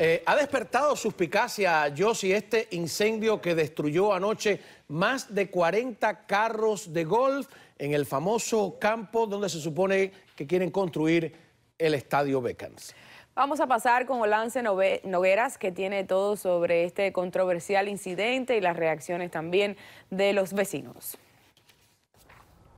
Eh, ¿Ha despertado suspicacia, Yossi, este incendio que destruyó anoche más de 40 carros de golf en el famoso campo donde se supone que quieren construir el estadio Becans. Vamos a pasar con Olance Nogueras, que tiene todo sobre este controversial incidente y las reacciones también de los vecinos.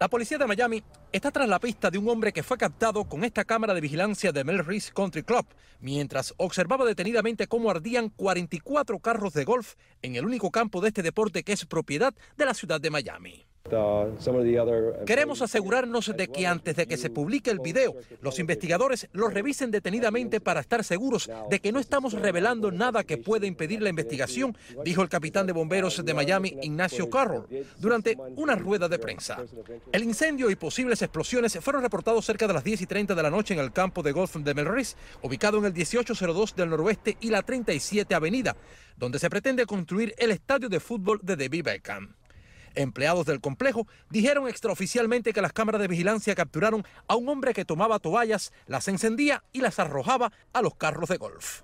La policía de Miami está tras la pista de un hombre que fue captado con esta cámara de vigilancia de Melrose Country Club, mientras observaba detenidamente cómo ardían 44 carros de golf en el único campo de este deporte que es propiedad de la ciudad de Miami. Queremos asegurarnos de que antes de que se publique el video, los investigadores lo revisen detenidamente para estar seguros de que no estamos revelando nada que pueda impedir la investigación, dijo el capitán de bomberos de Miami, Ignacio Carroll, durante una rueda de prensa. El incendio y posibles explosiones fueron reportados cerca de las 10 y 30 de la noche en el campo de golf de Melrose, ubicado en el 1802 del noroeste y la 37 Avenida, donde se pretende construir el estadio de fútbol de David Beckham. Empleados del complejo dijeron extraoficialmente que las cámaras de vigilancia capturaron a un hombre que tomaba toallas, las encendía y las arrojaba a los carros de golf.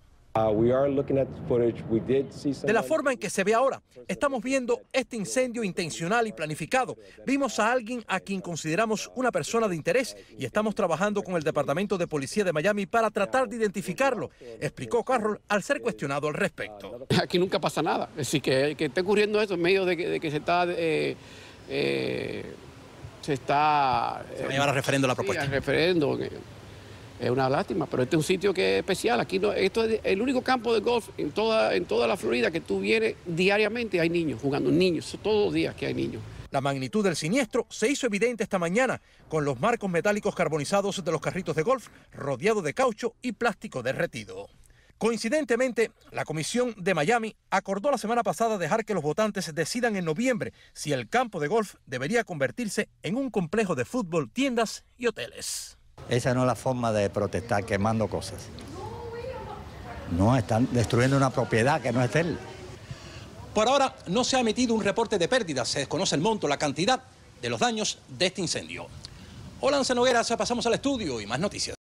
De la forma en que se ve ahora, estamos viendo este incendio intencional y planificado. Vimos a alguien a quien consideramos una persona de interés y estamos trabajando con el Departamento de Policía de Miami para tratar de identificarlo, explicó Carroll al ser cuestionado al respecto. Aquí nunca pasa nada, así que que esté ocurriendo eso en medio de que, eh, eh, se está... se está... va a llevar referendo la propuesta. referendo. Es una lástima, pero este es un sitio que es especial. Aquí no, esto es el único campo de golf en toda, en toda la Florida que tú vienes diariamente, hay niños jugando, niños, todos los días que hay niños. La magnitud del siniestro se hizo evidente esta mañana con los marcos metálicos carbonizados de los carritos de golf rodeados de caucho y plástico derretido. Coincidentemente, la Comisión de Miami acordó la semana pasada dejar que los votantes decidan en noviembre si el campo de golf debería convertirse en un complejo de fútbol, tiendas y hoteles. Esa no es la forma de protestar quemando cosas. No, están destruyendo una propiedad que no es de él. Por ahora no se ha emitido un reporte de pérdidas, se desconoce el monto, la cantidad de los daños de este incendio. Hola, ya pasamos al estudio y más noticias.